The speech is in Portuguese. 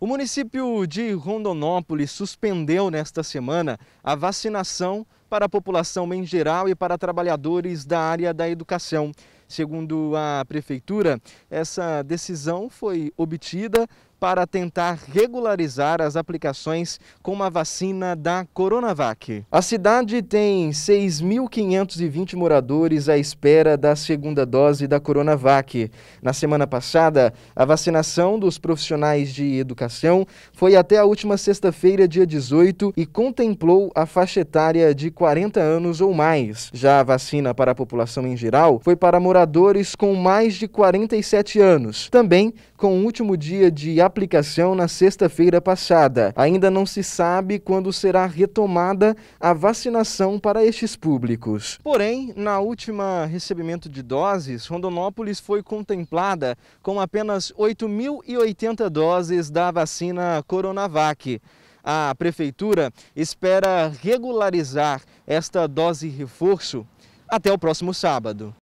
O município de Rondonópolis suspendeu nesta semana a vacinação para a população em geral e para trabalhadores da área da educação. Segundo a prefeitura, essa decisão foi obtida para tentar regularizar as aplicações com a vacina da Coronavac. A cidade tem 6.520 moradores à espera da segunda dose da Coronavac. Na semana passada, a vacinação dos profissionais de educação foi até a última sexta-feira, dia 18, e contemplou a faixa etária de 40 anos ou mais. Já a vacina para a população em geral foi para moradores com mais de 47 anos, também com o último dia de aplicação na sexta-feira passada. Ainda não se sabe quando será retomada a vacinação para estes públicos. Porém, na última recebimento de doses, Rondonópolis foi contemplada com apenas 8.080 doses da vacina Coronavac. A prefeitura espera regularizar esta dose reforço até o próximo sábado.